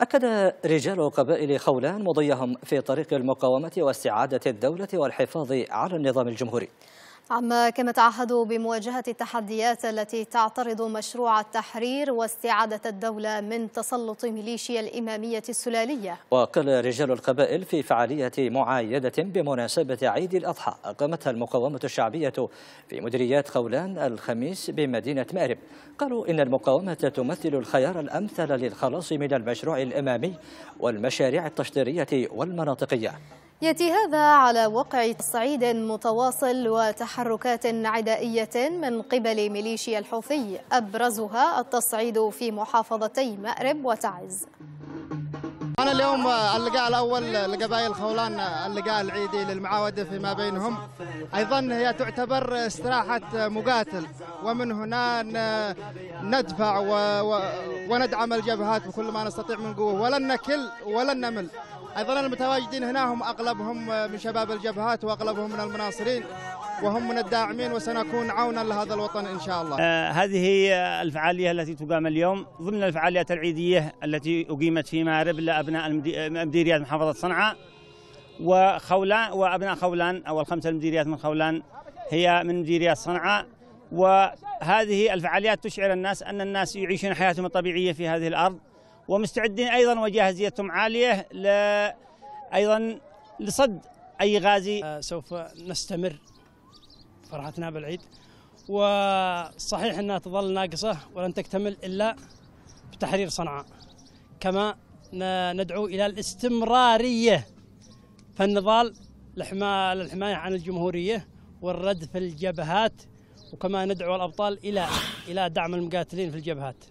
أكد رجال قبائل خولان مضيهم في طريق المقاومة واستعادة الدولة والحفاظ على النظام الجمهوري عما كما تعهدوا بمواجهة التحديات التي تعترض مشروع التحرير واستعادة الدولة من تسلط ميليشيا الإمامية السلالية وقال رجال القبائل في فعالية معايدة بمناسبة عيد الأضحى أقامتها المقاومة الشعبية في مديريات قولان الخميس بمدينة مأرب قالوا إن المقاومة تمثل الخيار الأمثل للخلاص من المشروع الإمامي والمشاريع التشطيرية والمناطقية يأتي هذا على وقع تصعيد متواصل وتحركات عدائية من قبل ميليشيا الحوثي أبرزها التصعيد في محافظتي مأرب وتعز أنا اليوم اللقاء الأول لقبائل خولان اللقاء العيدي للمعاودة فيما بينهم أيضا هي تعتبر استراحة مقاتل ومن هنا ندفع و... و... وندعم الجبهات بكل ما نستطيع من قوة ولن نكل ولن نمل ايضا المتواجدين هنا هم اغلبهم من شباب الجبهات واغلبهم من المناصرين وهم من الداعمين وسنكون عونا لهذا الوطن ان شاء الله. آه هذه الفعاليه التي تقام اليوم ضمن الفعاليات العيديه التي اقيمت في مارب لابناء مديريات محافظه صنعاء وخولان وابناء خولان او الخمسه المديريات من خولان هي من مديريات صنعاء وهذه الفعاليات تشعر الناس ان الناس يعيشون حياتهم الطبيعيه في هذه الارض ومستعدين أيضا وجاهزيتهم عالية ل... أيضا لصد أي غازي آه، سوف نستمر فرحتنا بالعيد وصحيح أنها تظل ناقصة ولن تكتمل إلا بتحرير صنعاء كما ندعو إلى الاستمرارية فالنضال للحماية عن الجمهورية والرد في الجبهات وكما ندعو الأبطال إلى إلى دعم المقاتلين في الجبهات.